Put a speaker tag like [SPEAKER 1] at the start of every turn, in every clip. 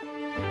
[SPEAKER 1] Thank you.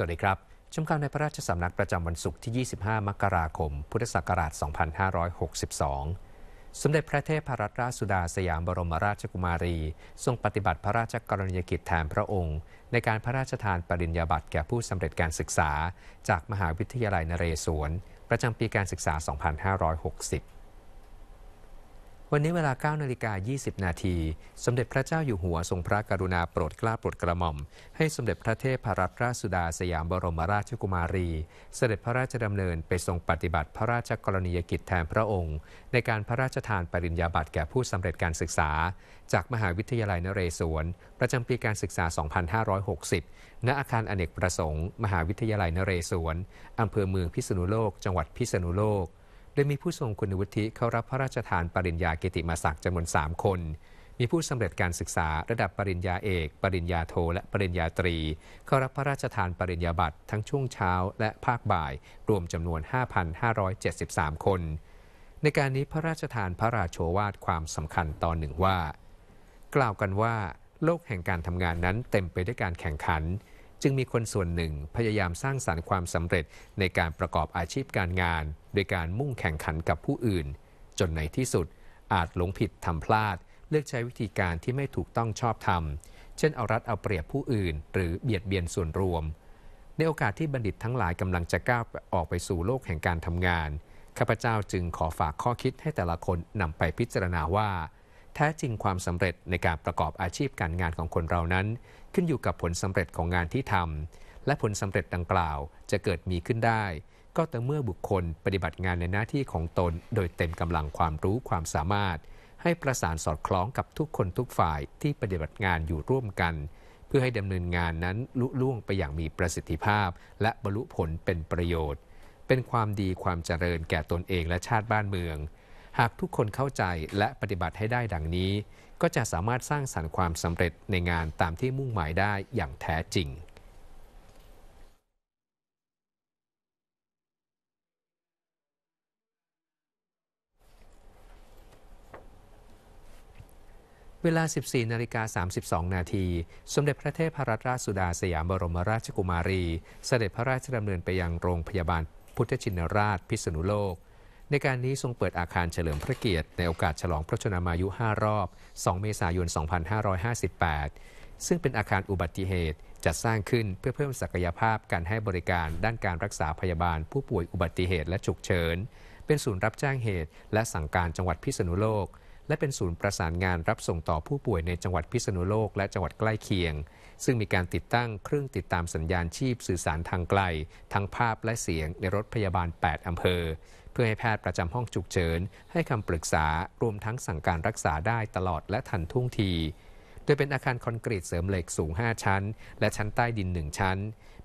[SPEAKER 1] สวัสดีครับ ชมข่าวในพระราชสำนักประจำวันศุกร์ที่ 25 มกราคม พุทธศักราช 2562 สมเด็จพระเทพพรัตราชสุดาสยามบรมราชกุมารี ทรงปฏิบัติพระราชกรณียกิจแทนพระองค์ ในการพระราชทานปริญญาบัตรแก่ผู้สำเร็จการศึกษาจากมหาวิทยาลัยนเรศวร ประจำปีการศึกษา 2560วันนี้เวลา9นาฬิกา20นาทีสมเด็จพระเจ้าอยู่หัวทรงพระกรุณาโปรดเกล้าโปรดกระหม่อม ให้สมเด็จพระเทพรัตนราชสุดาสยามบรมราชกุมารี เสด็จพระราชดำเนินไปทรงปฏิบัติพระราชกรณียกิจแทนพระองค์ ในการพระราชทานปริญญาบัตรแก่ผู้สำเร็จการศึกษา จากมหาวิทยาลัยนเรศวร ประจำปีการศึกษา 2560 ณอาคารอเนกประสงค์ มหาวิทยาลัยนเรศวรอำเภอเมืองพิษณุโลก จังหวัดพิษณุโลกดยมีผู้ทรงคุณวุฒิเข้ารับพระราชทานปริญญาเกติมศักดิ์จำนวน3คน มีผู้สำเร็จการศึกษาระดับปริญญาเอก ปริญญาโท และปริญญาตรีเข้ารับพระราชทานปริญญาบัตรทั้งช่วงเช้า และภาคบ่ายรวมจำนวน5,573 คน ในการนี้พระราชทานพระราโชวาทความสำคัญตอนหนึ่งว่า กล่าวกันว่า โลกแห่งการทำงานนั้นเต็มไปด้วยการแข่งขันจึงมีคนส่วนหนึ่งพยายามสร้างสารรค์ความสำเร็จในการประกอบอาชีพการงาน โดยการมุ่งแข่งขันกับผู้อื่น จนในที่สุด อาจหลงผิดทำพลาด เลือกใช้วิธีการที่ไม่ถูกต้องชอบธรรมเช่นเอารัดเอาเปรียบผู้อื่น หรือเบียดเบียนส่วนรวม ในโอกาสที่บัณฑิตทั้งหลายกำลังจะก้าวออกไปสู่โลกแห่งการทำงานข้าพเจ้าจึงขอฝากข้อคิดให้แต่ละคนนำไปพิจารณาว่า แท้จริงความสำเร็จในการประกอบอาชีพการงานของคนเรานั้นขึ้นอยู่กับผลสำเร็จของงานที่ทำ และผลสำเร็จดังกล่าวจะเกิดมีขึ้นได้ ก็แต่เมื่อบุคคลปฏิบัติงานในหน้าที่ของตน โดยเต็มกำลังความรู้ความสามารถ ให้ประสานสอดคล้องกับทุกคนทุกฝ่ายที่ปฏิบัติงานอยู่ร่วมกัน เพื่อให้ดำเนินงานนั้นลุล่วงไปอย่างมีประสิทธิภาพ และบรรลุผลเป็นประโยชน์ เป็นความดีความเจริญแก่ตนเองและชาติบ้านเมืองหากทุกคนเข้าใจและปฏิบัติให้ได้ดังนี้ ก็จะสามารถสร้างสรรค์ความสำเร็จในงานตามที่มุ่งหมายได้อย่างแท้จริง เวลา 14นาฬิกา32 นาที สมเด็จพระเทพรัตนราชสุดาสยามบรมราชกุมารี เสด็จพระราชดำเนินไปยังโรงพยาบาลพุทธชินราช พิษณุโลกในการนี้ทรงเปิดอาคารเฉลิมพระเกียรติในโอกาสฉลองพระชนมายุ 5 รอบ 2 เมษายน 2558 ซึ่งเป็นอาคารอุบัติเหตุจัดสร้างขึ้นเพื่อเพิ่มศักยภาพการให้บริการด้านการรักษาพยาบาลผู้ป่วยอุบัติเหตุและฉุกเฉิน เป็นศูนย์รับแจ้งเหตุและสั่งการจังหวัดพิษณุโลก และเป็นศูนย์ประสานงานรับส่งต่อผู้ป่วยในจังหวัดพิษณุโลกและจังหวัดใกล้เคียง ซึ่งมีการติดตั้งเครื่องติดตามสัญญาณชีพสื่อสารทางไกลทั้งภาพและเสียงในรถพยาบาล 8 อำเภอพื่อให้แพทย์ประจำห้องฉุกเฉิน ให้คำปรึกษารวมทั้งสั่งการรักษาได้ตลอดและทันท่วงที โดยเป็นอาคารคอนกรีตเสริมเหล็กสูง 5 ชั้น และชั้นใต้ดิน 1 ชั้น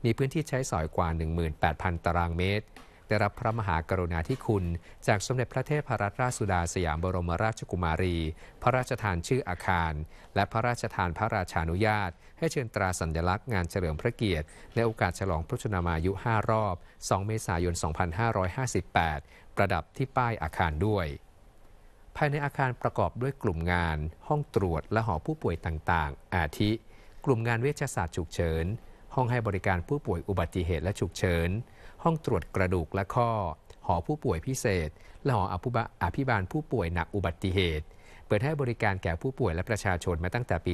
[SPEAKER 1] มีพื้นที่ใช้สอยกว่า 18,000 ตารางเมตรได้รับพระมหากรุณาธิคุณ จากสมเด็จพระเทพรัตนราชสุดาสยามบรมราชกุมารี พระราชทานชื่ออาคาร และพระราชทานพระราชานุญาต ให้เชิญตราสัญลักษณ์งานเฉลิมพระเกียรติในโอกาสฉลองพระชนมายุ 5 รอบ 2 เมษายน 2558 ประดับที่ป้ายอาคารด้วย ภายในอาคารประกอบด้วยกลุ่มงาน ห้องตรวจและหอผู้ป่วยต่างๆ อาทิ กลุ่มงานเวชศาสตร์ ฉุกเฉินห้องให้บริการผู้ป่วยอุบัติเหตุและฉุกเฉินห้องตรวจกระดูกและข้อ หอผู้ป่วยพิเศษ และหออภิบาลผู้ป่วยหนักอุบัติเหตุ เปิดให้บริการแก่ผู้ป่วยและประชาชนมาตั้งแต่ปี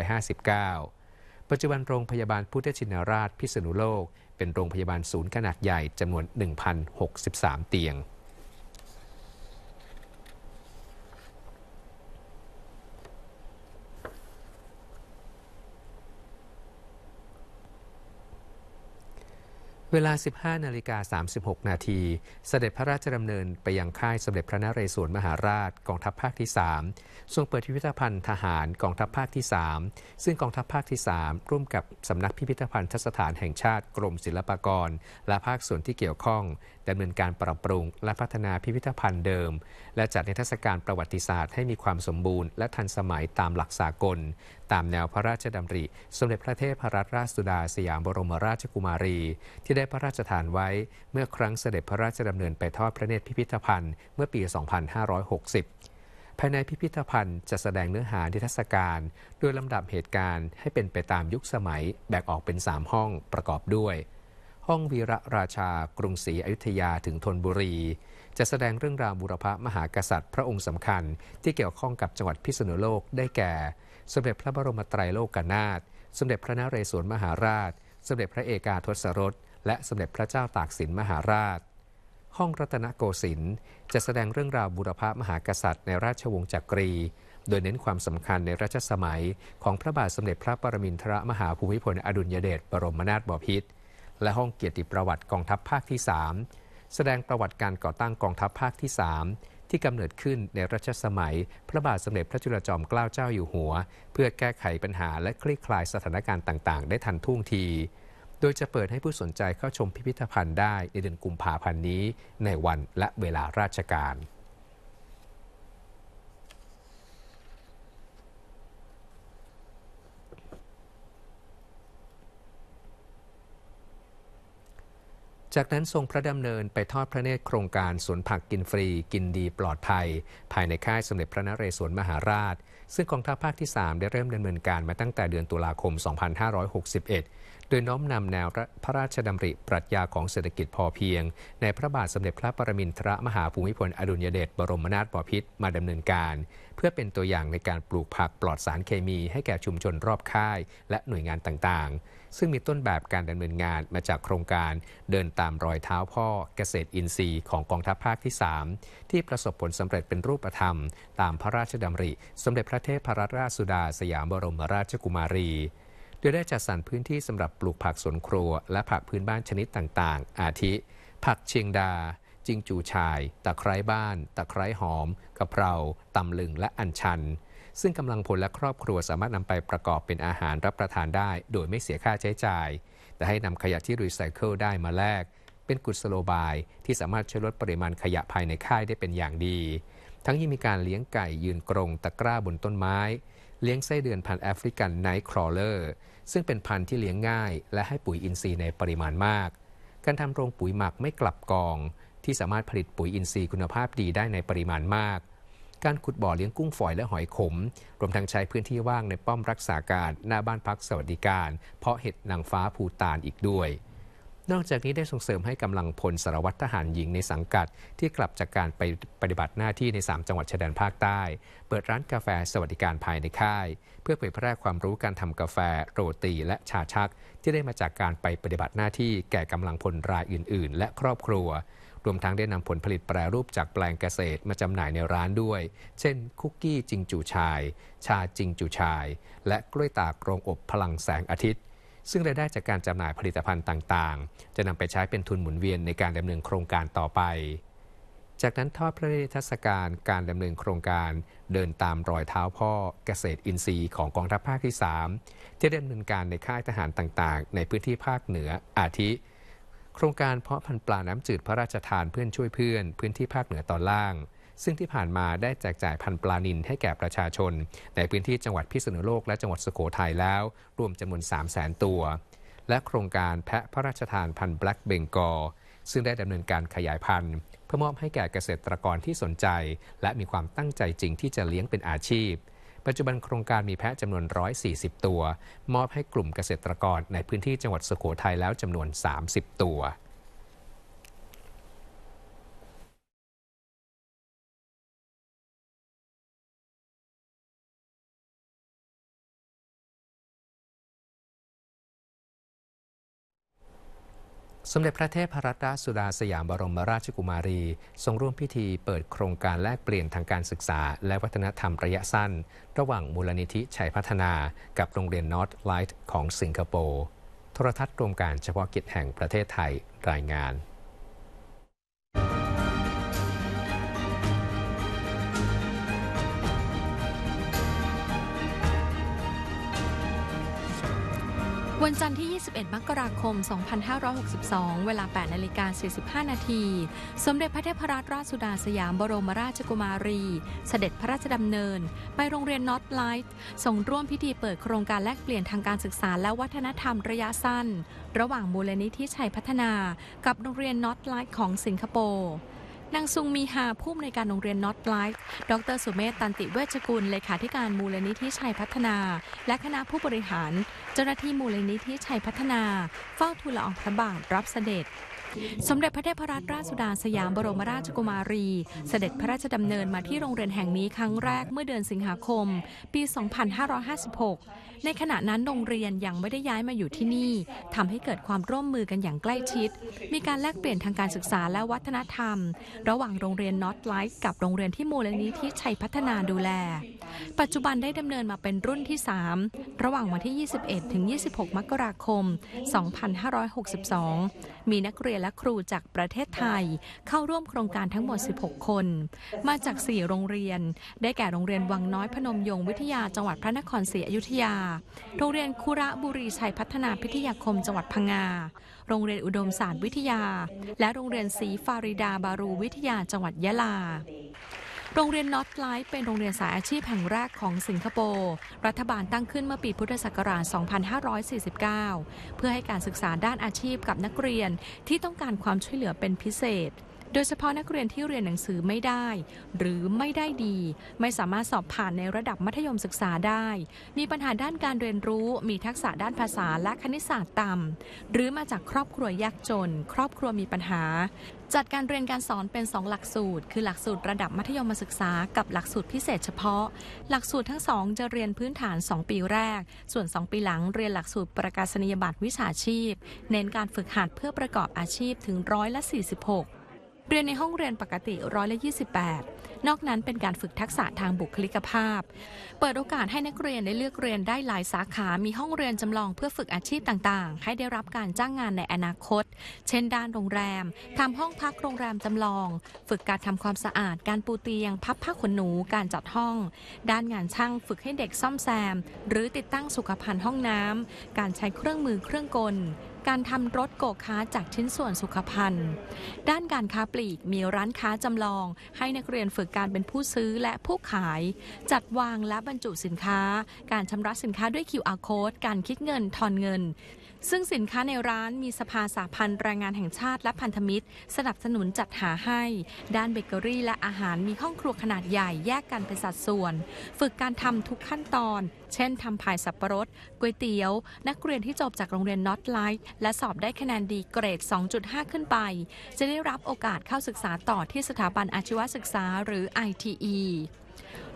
[SPEAKER 1] 2559 ปัจจุบันโรงพยาบาลพุทธชินราช พิษณุโลก เป็นโรงพยาบาลศูนย์ขนาดใหญ่ จำนวน 1,063 เตียงเวลา 15 นาฬิกา 36 นาที เสด็จพระราชดำเนินไปยังค่ายสมเด็จพระนเรศวรมหาราชกองทัพภาคที่3ทรงเปิดพิพิธภัณฑ์ทหาร กองทัพภาคที่ 3 ซึ่งกองทัพภาคที่ 3 ร่วมกับสำนักพิพิธภัณฑ์ทัสถานแห่งชาติกรมศิลปากรและภาคส่วนที่เกี่ยวข้องดำเนินการปรับปรุงและพัฒนาพิพิธภัณฑ์เดิม และจัดนิทรรศการประวัติศาสตร์ให้มีความสมบูรณ์และทันสมัยตามหลักสากล ตามแนวพระราชดำริ สมเด็จพระเทพรัตนราชสุดา สยามบรมราชกุมารี ที่ได้พระราชทานไว้เมื่อครั้งเสด็จพระราชดำเนินไปทอดพระเนตรพิพิธภัณฑ์เมื่อปี 2560 ภายในพิพิธภัณฑ์จะแสดงเนื้อหาที่ทศการโดยลำดับเหตุการณ์ให้เป็นไปตามยุคสมัยแบ่งออกเป็น3ห้องประกอบด้วยห้องวีระราชากรุงศรีอยุธยาถึงธนบุรี จะแสดงเรื่องราวบุรพมหากษัตริย์ พระองค์สำคัญ ที่เกี่ยวข้องกับจังหวัดพิษณุโลกได้แก่ สมเด็จพระบรมไตรโลกนาถสมเด็จพระนเรศวรมหาราชสมเด็จพระเอกาทศรสและสมเด็จพระเจ้าตากสินมหาราช ห้องรัตนโกสินทร์จะแสดงเรื่องราวบุรพมหากษัตริย์ในราชวงศ์จักรี โดยเน้นความสำคัญในรัชสมัย ของพระบาทสมเด็จพระปรมินทรมหาภูมิพลอดุลยเดชบรมนาถบพิตรและห้องเกียรติประวัติกองทัพภาคที่ 3 แสดงประวัติการก่อตั้งกองทัพภาคที่ 3 ที่กำเนิดขึ้นในรัชสมัย พระบาทสมเด็จพระจุลจอมเกล้าเจ้าอยู่หัว เพื่อแก้ไขปัญหาและคลี่คลายสถานการณ์ต่างๆได้ทันท่วงที โดยจะเปิดให้ผู้สนใจเข้าชมพิพิธภัณฑ์ได้ในเดือนกุมภาพันธ์นี้ในวันและเวลาราชการจากนั้นทรงพระดำเนินไปทอดพระเนตรโครงการสวนผักกินฟรี กินดีปลอดภัย ภายในค่ายสมเด็จพระนเรศวรมหาราช ซึ่งกองทัพภาคที่ 3 ได้เริ่มดำเนินการมาตั้งแต่เดือนตุลาคม 2561 โดยน้อมนำแนวพระราชดำริปรัชญาของเศรษฐกิจพอเพียง ในพระบาทสมเด็จพระปรมินทรมหาภูมิพล อดุลยเดชบรมนาถบพิตรมาดำเนินการ เพื่อเป็นตัวอย่างในการปลูกผักปลอดสารเคมีให้แก่ชุมชนรอบค่าย และหน่วยงานต่างๆซึ่งมีต้นแบบการดำเนินงานมาจากโครงการเดินตามรอยเท้าพ่อเกษตรอินทรีย์ของกองทัพภาคที่ 3 ที่ประสบผลสำเร็จเป็นรูปธรรมตามพระราชดำริ สมเด็จพระเทพรราชสุดาสยามบรมราชกุมารี โดยได้จัดสรรพื้นที่สำหรับปลูกผักสวนครัวและผักพื้นบ้านชนิดต่างๆ อาทิ ผักเชียงดาจิงจูชาย ตะไคร้บ้าน ตะไคร้หอมกะเพราตำลึงและอัญชันซึ่งกำลังพลและครอบครัวสามารถนำไปประกอบเป็นอาหารรับประทานได้ โดยไม่เสียค่าใช้จ่าย แต่ให้นำขยะที่รีไซเคิลได้มาแลกเป็นกุศโลบายที่สามารถช่วยลดปริมาณขยะภายในค่ายได้เป็นอย่างดี ทั้งยังมีการเลี้ยงไก่ยืนกรงตะกร้าบนต้นไม้ เลี้ยงไส้เดือนพันธุ์แอฟริกันไนท์ครอเลอร์ซึ่งเป็นพันธุ์ที่เลี้ยงง่าย และให้ปุ๋ยอินทรีย์ในปริมาณมาก การทำโรงปุ๋ยหมักไม่กลับกอง ที่สามารถผลิตปุ๋ยอินทรีย์คุณภาพดีได้ในปริมาณมากการขุดบ่อเลี้ยงกุ้งฝอยและหอยขม รวมทั้งใช้พื้นที่ว่างในป้อมรักษาการหน้าบ้านพักสวัสดิการ เพาะเห็ดนางฟ้าภูตานอีกด้วย นอกจากนี้ได้ส่งเสริมให้กำลังพลสารวัตรทหารหญิงในสังกัดที่กลับจากการไปปฏิบัติหน้าที่ใน 3 จังหวัดชายแดนภาคใต้เปิดร้านกาแฟสวัสดิการภายในค่าย เพื่อเผยแพร่ความรู้การทำกาแฟโรตีและชาชัก ที่ได้มาจากการไปปฏิบัติหน้าที่แก่กำลังพลรายอื่นๆ และครอบครัวรวมทั้งได้นำผลผลิตแปรรูปจากแปลงเกษตรมาจำหน่ายในร้านด้วย เช่น คุกกี้จิงจูชาย ชาจิงจูชาย และกล้วยตากโรงอบพลังแสงอาทิตย์ ซึ่งรายได้จากการจำหน่ายผลิตภัณฑ์ต่างๆ จะนำไปใช้เป็นทุนหมุนเวียนในการดำเนินโครงการต่อไป จากนั้นทอดพระเนตรทศการการดำเนินโครงการเดินตามรอยเท้าพ่อเกษตรอินทรีย์ของกองทัพภาคที่3ที่ดำเนินการในค่ายทหารต่างๆ ในพื้นที่ภาคเหนืออาทิโครงการเพาะพันธุ์ปลาน้ำจืดพระราชทานเพื่อนช่วยเพื่อน พื้นที่ภาคเหนือตอนล่าง ซึ่งที่ผ่านมาได้แจกจ่ายพันธุ์ปลานิลให้แก่ประชาชนในพื้นที่จังหวัดพิษณุโลกและจังหวัดสุโขทัยแล้วรวมจำนวน3 0 0 0 0นตัวและโครงการแพะพระราชทานพันธุ์แบล็กเบงกอซึ่งได้ดำเนินการขยายพันธุ์เพื่อมอบให้แก่เกษตรกรที่สนใจและมีความตั้งใจจริงที่จะเลี้ยงเป็นอาชีพปัจจุบันโครงการมีแพะจำนวน 140 ตัว มอบให้กลุ่มเกษตรกรในพื้นที่จังหวัดสุโขทัยแล้วจำนวน 30 ตัวสมเด็จพระเทพรัตนสุดาสยามบรมราชกุมารี ทรงร่วมพิธีเปิดโครงการแลกเปลี่ยนทางการศึกษา และวัฒนธรรมระยะสั้น ระหว่างมูลนิธิชัยพัฒนากับโรงเรียนนอตไลท์ของสิงคโปร์ โทรทัศน์รวมการเฉพาะกิจแห่งประเทศไทย รายงาน
[SPEAKER 2] วันจันทร์ที่ 21 มกราคม 2562 เวลา 8นาฬิกา45 นาที สมเด็จพระเทพรัตนราชสุดาสยามบรมราชกุมารี เสด็จพระราชดำเนิน ไปโรงเรียนนอตไลท์ส่งร่วมพิธีเปิดโครงการแลกเปลี่ยนทางการศึกษาและวัฒนธรรมระยะสั้น ระหว่างมูลนิธิชัยพัฒนากับโรงเรียนนอตไลท์ของสิงคโปร์นางซุงมีหาผู้อำนวยการโรงเรียนน็อตไลฟ์ดร สุเมธตันติเวชกุล เลขาธิการมูลนิธิชัยพัฒนา และคณะผู้บริหาร เจ้าหน้าที่มูลนิธิชัยพัฒนา เฝ้าทูลละอองพระบาทรับเสด็จสมเด็จพระเทพรัตนราชสุดาสยามบรมราชกุมารี เสด็จพระราชดำเนินมาที่โรงเรียนแห่งนี้ครั้งแรกเมื่อเดือนสิงหาคม ปี 2556 ในขณะนั้นโรงเรียนยังไม่ได้ย้ายมาอยู่ที่นี่ทำให้เกิดความร่วมมือกันอย่างใกล้ชิด มีการแลกเปลี่ยนทางการศึกษาและวัฒนธรรม ระหว่างโรงเรียนนอตไลท์กับโรงเรียนที่มูลนิธิชัยพัฒนาดูแล ปัจจุบันได้ดำเนินมาเป็นรุ่นที่ 3 ระหว่างวันที่ 21ถึง26 มกราคม 2562 มีนักเรียนยนและครูจากประเทศไทยเข้าร่วมโครงการทั้งหมด 16 คน มาจาก 4 โรงเรียน ได้แก่ โรงเรียนวังน้อยพนมยงค์วิทยาจังหวัดพระนครศรีอยุธยา โรงเรียนคุระบุรีชัยพัฒนาพิทยาคมจังหวัดพังงา โรงเรียนอุดมศาสตร์วิทยา และโรงเรียนศรีฟาริดาบารูวิทยาจังหวัดยะลาโรงเรียนน็อตไลท์เป็นโรงเรียนสายอาชีพแห่งแรกของสิงคโปร์รัฐบาลตั้งขึ้นเมื่อปีพุทธศักราช 2549 เพื่อให้การศึกษาด้านอาชีพกับนักเรียน ที่ต้องการความช่วยเหลือเป็นพิเศษโดยเฉพาะนักเรียนที่เรียนหนังสือไม่ได้ หรือไม่ได้ดี ไม่สามารถสอบผ่านในระดับมัธยมศึกษาได้ มีปัญหาด้านการเรียนรู้มีทักษะด้านภาษาและคณิตศาสตร์ต่ำหรือมาจากครอบครัวยากจน ครอบครัวมีปัญหา จัดการเรียนการสอนเป็น 2 หลักสูตร คือหลักสูตรระดับมัธยมศึกษากับหลักสูตรพิเศษเฉพาะ หลักสูตรทั้งสองจะเรียนพื้นฐาน 2 ปีแรก ส่วน 2 ปีหลังเรียนหลักสูตรประกาศนียบัตรวิชาชีพเน้นการฝึกหัดเพื่อประกอบอาชีพถึงร้อยละ46เรียนในห้องเรียนปกติร้อยละ28นอกนั้นเป็นการฝึกทักษะทางบุคลิกภาพ เปิดโอกาสให้นักเรียนได้เลือกเรียนได้หลายสาขา มีห้องเรียนจำลอง เพื่อฝึกอาชีพต่างๆ ให้ได้รับการจ้างงานในอนาคต เช่น ด้านโรงแรม ทำห้องพักโรงแรมจำลอง ฝึกการทำความสะอาด การปูเตียง พับผ้าขนหนู การจัดห้อง ด้านงานช่าง ฝึกให้เด็กซ่อมแซม หรือติดตั้งสุขภัณฑ์ห้องน้ำการใช้เครื่องมือเครื่องกลการทำรถโกค้าจากชิ้นส่วนสุขภัณฑ์ ด้านการค้าปลีกมีร้านค้าจำลอง ให้นักเรียนฝึกการเป็นผู้ซื้อและผู้ขาย จัดวางและบรรจุสินค้า การชำระสินค้าด้วย QR code การคิดเงินทอนเงินซึ่งสินค้าในร้านมีสภาสาพันธ์ แรงงานแห่งชาติและพันธมิตร สนับสนุนจัดหาให้ ด้านเบเกอรี่และอาหารมีห้องครัวขนาดใหญ่แยกกันเป็นสัดส่วน ฝึกการทำทุกขั้นตอน เช่นทำพายสับปะรดก๋วยเตี๋ยว นักเรียนที่จบจากโรงเรียนน็อตไลท์และสอบได้คะแนนดีเกรด 2.5 ขึ้นไป จะได้รับโอกาสเข้าศึกษาต่อที่สถาบันอาชีวศึกษาหรือ ITE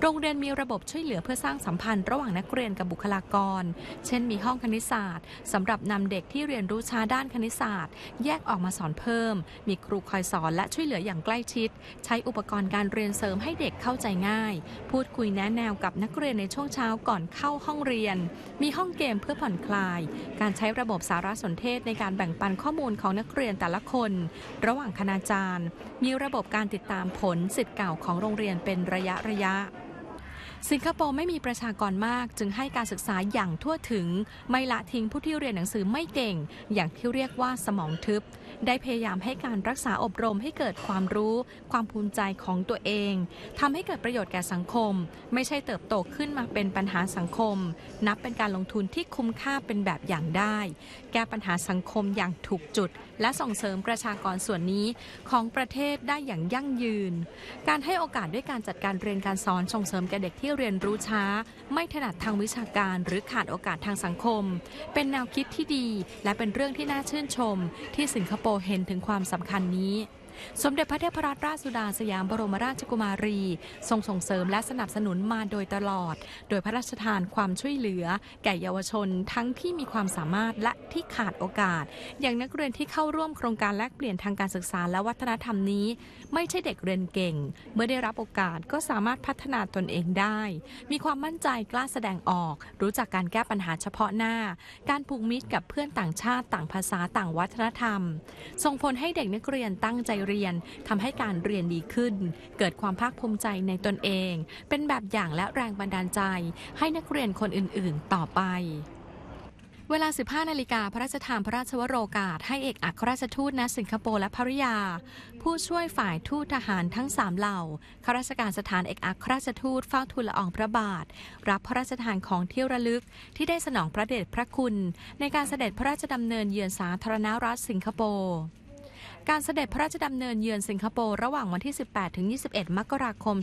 [SPEAKER 2] โรงเรียนมีระบบช่วยเหลือเพื่อสร้างสัมพันธ์ระหว่างนักเรียนกับบุคลากร เช่น มีห้องคณิตศาสตร์สำหรับนำเด็กที่เรียนรู้ช้าด้านคณิตศาสตร์ แยกออกมาสอนเพิ่ม มีครูคอยสอนและช่วยเหลืออย่างใกล้ชิด ใช้อุปกรณ์การเรียนเสริมให้เด็กเข้าใจง่าย พูดคุยแนะแนวกับนักเรียนในช่วงเช้าก่อนเข้าห้องเรียน มีห้องเกมเพื่อผ่อนคลาย การใช้ระบบสารสนเทศในการแบ่งปันข้อมูลของนักเรียนแต่ละคนระหว่างคณาจารย์ มีระบบการติดตามผลสิทธิ์เก่าของโรงเรียนเป็นระยะระยะสิงคโปร์ไม่มีประชากรมากจึงให้การศึกษาอย่างทั่วถึงไม่ละทิ้งผู้ที่เรียนหนังสือไม่เก่งอย่างที่เรียกว่าสมองทึบได้พยายามให้การรักษาอบรมให้เกิดความรู้ความภูมิใจของตัวเอง ทำให้เกิดประโยชน์แก่สังคม ไม่ใช่เติบโตขึ้นมาเป็นปัญหาสังคม นับเป็นการลงทุนที่คุ้มค่าเป็นแบบอย่างได้ แก้ปัญหาสังคมอย่างถูกจุด และส่งเสริมประชากรส่วนนี้ของประเทศได้อย่างยั่งยืน การให้โอกาสด้วยการจัดการเรียนการสอนส่งเสริมแก่เด็กที่เรียนรู้ช้า ไม่ถนัดทางวิชาการ หรือขาดโอกาสทางสังคม เป็นแนวคิดที่ดี และเป็นเรื่องที่น่าชื่นชม ที่สิงคโปร์เห็นถึงความสำคัญนี้สมเด็จพระเทพรัตนราชสุดาสยามบรมราชกุมารี ทรงส่งเสริมและสนับสนุนมาโดยตลอด โดยพระราชทานความช่วยเหลือ แก่เยาวชนทั้งที่มีความสามารถและที่ขาดโอกาส อย่างนักเรียนที่เข้าร่วมโครงการแลกเปลี่ยนทางการศึกษาและวัฒนธรรมนี้ ไม่ใช่เด็กเรียนเก่ง เมื่อได้รับโอกาสก็สามารถพัฒนาตนเองได้ มีความมั่นใจกล้าแสดงออก รู้จักการแก้ปัญหาเฉพาะหน้า การผูกมิตรกับเพื่อนต่างชาติต่างภาษาต่างวัฒนธรรมส่งผลให้เด็กนักเรียนตั้งใจเรียนเรียนทำให้การเรียนดีขึ้น เกิดความภาคภูมิใจในตนเอง เป็นแบบอย่างและแรงบันดาลใจให้นักเรียนคนอื่น ๆต่อไป เวลา 15นาฬิกาพระราชทานพระราชวโรกาสให้เอกอัครราชทูตณสิงคโปร์และภริยา ผู้ช่วยฝ่ายทูตทหารทั้ง 3 เหล่าข้าราชการสถานเอกอัครราชทูตเฝ้าทูลละอองพระบาท รับพระราชทานของเที่ยวระลึก ที่ได้สนองพระเดชพระคุณ ในการเสด็จพระราชดำเนินเยือนสาธารณรัฐสิงคโปร์การเสด็จพระราชดำเนินเยือนสิงคโปร์ระหว่างวันที่ 18 ถึง 21 มกราคม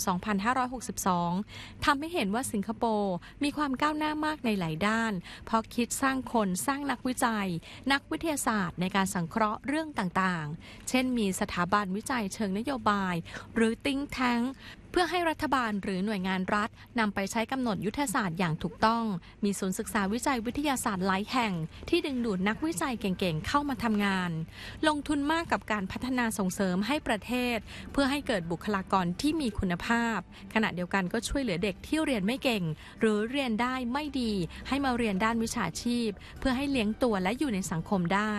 [SPEAKER 2] 2562 ทำให้เห็นว่าสิงคโปร์มีความก้าวหน้ามากในหลายด้าน เพราะคิดสร้างคนสร้างนักวิจัย นักวิทยาศาสตร์ในการสังเคราะห์เรื่องต่างๆ เช่นมีสถาบันวิจัยเชิงนโยบาย หรือติ้งแท้งเพื่อให้รัฐบาลหรือหน่วยงานรัฐนำไปใช้กำหนดยุทธศาสตร์อย่างถูกต้อง มีศูนย์ศึกษาวิจัยวิทยาศาสตร์หลายแห่งที่ดึงดูดนักวิจัยเก่งๆเข้ามาทำงาน ลงทุนมากกับการพัฒนาส่งเสริมให้ประเทศ เพื่อให้เกิดบุคลากรที่มีคุณภาพ ขณะเดียวกันก็ช่วยเหลือเด็กที่เรียนไม่เก่ง หรือเรียนได้ไม่ดีให้มาเรียนด้านวิชาชีพ เพื่อให้เลี้ยงตัวและอยู่ในสังคมได้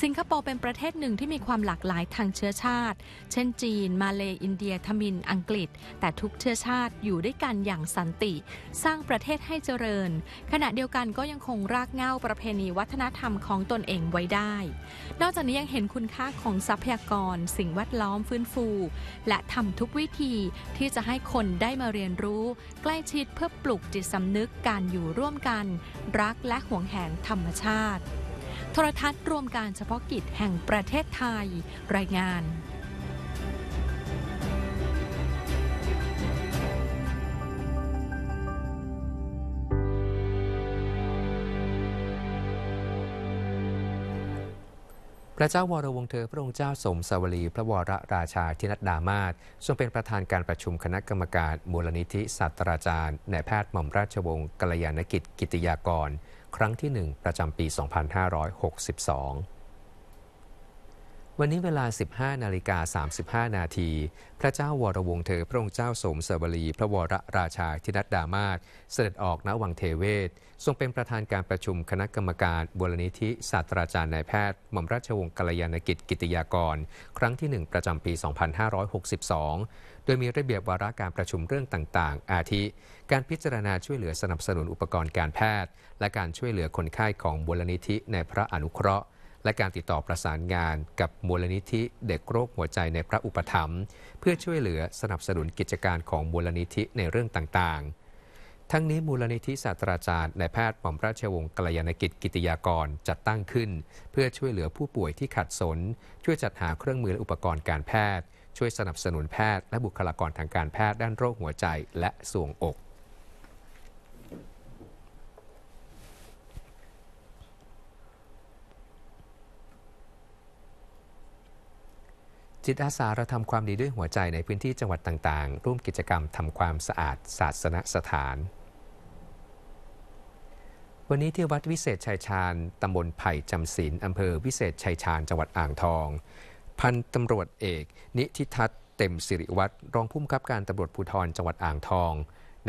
[SPEAKER 2] สิงคโปร์เป็นประเทศหนึ่งที่มีความหลากหลายทางเชื้อชาติ เช่น จีน มาเลยอินเดียทมิน อังกฤษแต่ทุกเชื้อชาติอยู่ด้วยกันอย่างสันติ สร้างประเทศให้เจริญ ขณะเดียวกันก็ยังคงรากเหง้าประเพณีวัฒนธรรมของตนเองไว้ได้ นอกจากนี้ยังเห็นคุณค่าของทรัพยากร สิ่งแวดล้อมฟื้นฟู และทำทุกวิธีที่จะให้คนได้มาเรียนรู้ ใกล้ชิดเพื่อปลูกจิตสำนึกการอยู่ร่วมกัน รักและห่วงแหนธรรมชาติ โทรทัศน์รวมการเฉพาะกิจแห่งประเทศไทย รายงาน
[SPEAKER 1] พระเจ้าวรวงเธอพระองค์เจ้าสม สวลีพระวรราชาธินัดดามาศทรงเป็นประธานการประชุมคณะกรรมการมูลนิธิสัตราจารย์นายแพทย์หม่อมราชวงศ์กัลยาณกิจ กิติยากร ครั้งที่ 1 ประจำปี 2562วันนี้เวลา 15 นาฬิกา 35 นาที พระเจ้าวรวงเธอ พระองค์เจ้าสมเสบลีพระวรราชาธินัดดามาศเสด็จออกณวังเทเวศ ทรงเป็นประธานการประชุมคณะกรรมการบุรณิธิศาสตราจารย์นายแพทย์หม่อมราชวงศ์กัลยาณกิจ กิติยากร ครั้งที่ 1 ประจำ ปี 2562 โดยมีระเบียบวาระการประชุมเรื่องต่าง ๆ อาทิ การพิจารณาช่วยเหลือสนับสนุนอุปกรณ์การแพทย์ และการช่วยเหลือคนไข้ของบุรณิธิในพระอนุเคราะห์และการติดต่อประสานงานกับมูลนิธิเด็กโรคหัวใจในพระอุปถัมภ์เพื่อช่วยเหลือสนับสนุนกิจการของมูลนิธิในเรื่องต่างๆ ทั้งนี้มูลนิธิศาสตราจารย์นายแพทย์หม่อมราชวงศ์กัลยาณกิจกิติยากรจัดตั้งขึ้น เพื่อช่วยเหลือผู้ป่วยที่ขัดสน ช่วยจัดหาเครื่องมือและอุปกรณ์การแพทย์ช่วยสนับสนุนแพทย์และบุคลากรทางการแพทย์ด้านโรคหัวใจและส่วงอกจิตอาสาเราทำความดีด้วยหัวใจในพื้นที่จังหวัดต่างๆ ร่วมกิจกรรมทำความสะอาด ศาสนสถาน วันนี้ที่วัดวิเศษชัยชาญตำบลไผ่จำศีลอำเภอวิเศษชัยชาญจังหวัดอ่างทอง พันตำรวจเอก นิธิทัศน์เต็มสิริวัตรรองผู้บังคับการตำรวจภูธรจังหวัดอ่างทอง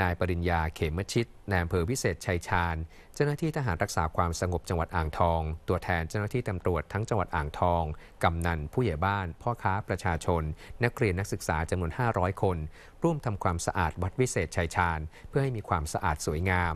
[SPEAKER 1] นายปริญญาเขมชิตนายอำเภอวิเศษชัยชาญเจ้าหน้าที่ทหารรักษาความสงบจังหวัดอ่างทอง ตัวแทนเจ้าหน้าที่ตำรวจทั้งจังหวัดอ่างทอง กำนันผู้ใหญ่บ้านพ่อค้าประชาชน นักเรียนนักศึกษาจำนวน 500 คน ร่วมทำความสะอาดวัดวิเศษชัยชาญ เพื่อให้มีความสะอาดสวยงาม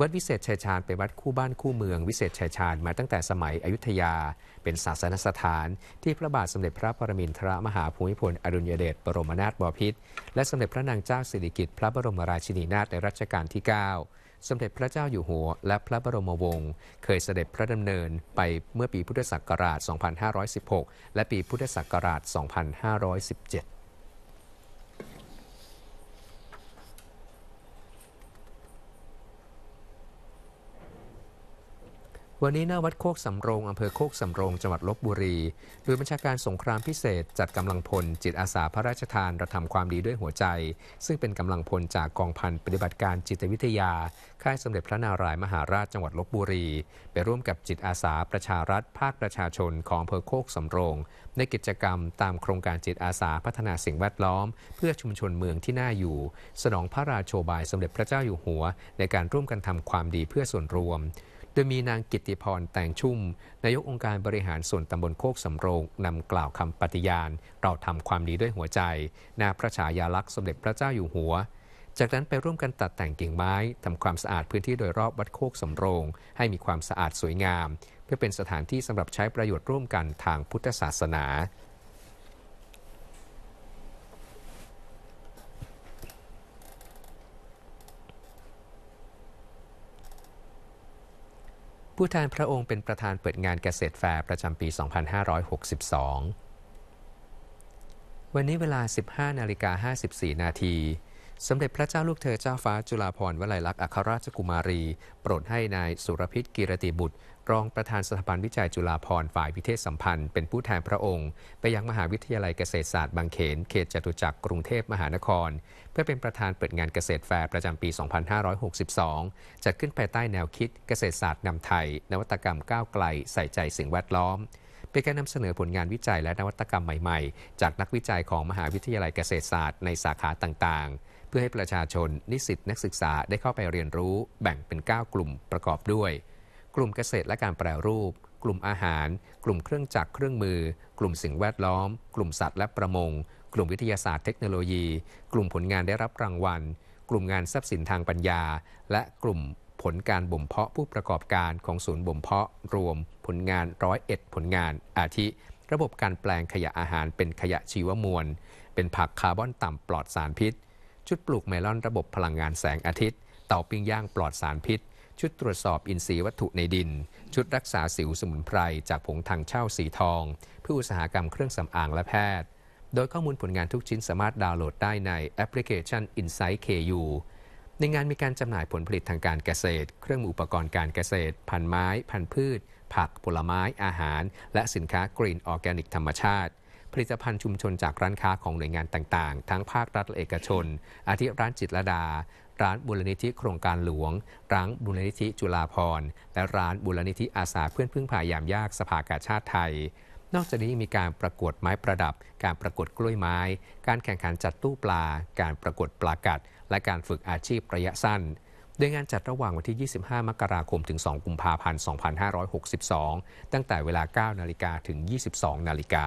[SPEAKER 1] วัดวิเศษชัยชาญเป็นวัดคู่บ้านคู่เมืองวิเศษชัยชาญมาตั้งแต่สมัยอยุธยา เป็นศาสนสถาน ที่พระบาทสมเด็จพระปรมินทรมหาภูมิพลอดุลยเดชบรมนาถบพิตรและสมเด็จพระนางเจ้าสิริกิติ์พระบรมราชินีนาถในรัชกาลที่ 9 สมเด็จพระเจ้าอยู่หัว และพระบรมวงศ์เคยเสด็จพระดำเนิน ไปเมื่อปีพุทธศักราช 2516 และปีพุทธศักราช 2517วันนี้หน้าวัดโคกสำโรง อำเภอโคกสำโรงจังหวัดลบบุรี โดยบัญชาการสงครามพิเศษ จัดกำลังพลจิตอาสาพระราชทานระทำความดีด้วยหัวใจ ซึ่งเป็นกำลังพลจากกองพันปฏิบัติการจิตวิทยาค่ายสมเด็จพระนารายมหาราชจังหวัดลบบุรี ไปร่วมกับจิตอาสาประชารัฐ ภาคประชาชนของอำเภอโคกสำโรงในกิจกรรม ตามโครงการจิตอาสาพัฒนาสิ่งแวดล้อม เพื่อชุมชนเมืองที่น่าอยู่ สนองพระราโชบายสมเด็จพระเจ้าอยู่หัว ในการร่วมกันทำความดีเพื่อส่วนรวมโดยมีนางกิติพรแตงชุ่มนายกองค์การบริหารส่วนตำบลโคกสำโรงนำกล่าวคำปฏิญาณเราทำความดีด้วยหัวใจน้าพระฉายาลักษณ์สมเด็จพระเจ้าอยู่หัว จากนั้นไปร่วมกันตัดแต่งกิ่งไม้ทำความสะอาดพื้นที่โดยรอบวัดโคกสำโรงให้มีความสะอาดสวยงาม เพื่อเป็นสถานที่สำหรับใช้ประโยชน์ร่วมกันทางพุทธศาสนาผู้แทนพระองค์เป็นประธานเปิดงานเกษตรแฟร์ประจำปี 2562 วันนี้เวลา 15 นาฬิกา 54 นาทีสมเด็จพระเจ้าลูกเธอเจ้าฟ้าจุฬาภรณ์วลัยลักษณ์อัครราชกุมารี โปรดให้นายสุรพิษกิรติบุตร รองประธานสถาบันวิจัยจุฬาภรณ์ฝ่ายวิเทศสัมพันธ์เป็นผู้แทนพระองค์ไปยังมหาวิทยาลัยเกษตรศาสตร์บางเขนเขตจตุจักรกรุงเทพมหานคร เพื่อเป็นประธานเปิดงานเกษตรแฟร์ประจำปี 2562จัดขึ้นภายใต้แนวคิดเกษตรศาสตร์นำไทย นวัตกรรมก้าวไกลใส่ใจสิ่งแวดล้อมเป็นการนำเสนอผลงานวิจัยและนวัตกรรมใหม่ๆ จากนักวิจัยของมหาวิทยาลัยเกษตรศาสตร์ในสาขาต่างๆพื่อให้ประชาชน นิสิต นักศึกษาได้เข้าไปเรียนรู้ แบ่งเป็น 9 กลุ่มประกอบด้วย กลุ่มเกษตรและการแปรรูป กลุ่มอาหาร กลุ่มเครื่องจักรเครื่องมือ กลุ่มสิ่งแวดล้อม กลุ่มสัตว์และประมง กลุ่มวิทยาศาสตร์เทคโนโลยี กลุ่มผลงานได้รับรางวัลกลุ่มงานทรัพย์สินทางปัญญา และกลุ่มผลการบ่มเพาะผู้ประกอบการของศูนย์บ่มเพาะรวม ผลงานร้อยเอ็ดผลงาน อาทิ ระบบการแปลงขยะอาหารเป็นขยะชีวมวล เป็นผักคาร์บอนต่ำปลอดสารพิษชุดปลูกเมลอนระบบพลังงานแสงอาทิตย์เตาปิ้งย่างปลอดสารพิษ ชุดตรวจสอบอินทรีย์วัตถุในดิน ชุดรักษาสิวสมุนไพรจากผงทางเช่าสีทองเพื่ออุตสาหกรรมเครื่องสำอางและแพทย์ โดยข้อมูลผลงานทุกชิ้นสามารถดาวน์โหลดได้ในแอปพลิเคชัน Insight KU ในงานมีการจำหน่ายผลผลิตทางการเกษตร เครื่องมืออุปกรณ์การเกษตร พันไม้ พันพืช ผักผลไม้อาหาร และสินค้ากรีนออร์แกนิกธรรมชาติผลิตภัณฑ์ชุมชนจากร้านค้าของหน่วยงานต่างๆ ทั้งภาครัฐและเอกชน อาทิร้านจิตรดา ร้านบุรณิธิโครงการหลวง ร้านบุรณิธิจุฬาพรและร้านบุรณิธิอาสาเพื่อนพึ่งพายามยากสภากาชาติไทย นอกจากนี้มีการประกวดไม้ประดับ การประกวดกล้วยไม้ การแข่งขันจัดตู้ปลา การประกวดปลากัด และการฝึกอาชีพระยะสั้น โดยงานจัดระหว่างวันที่ 25 มกราคมถึง 2 กุมภาพันธ์ 2562 ตั้งแต่เวลา 9 นาฬิกาถึง 22 นาฬิกา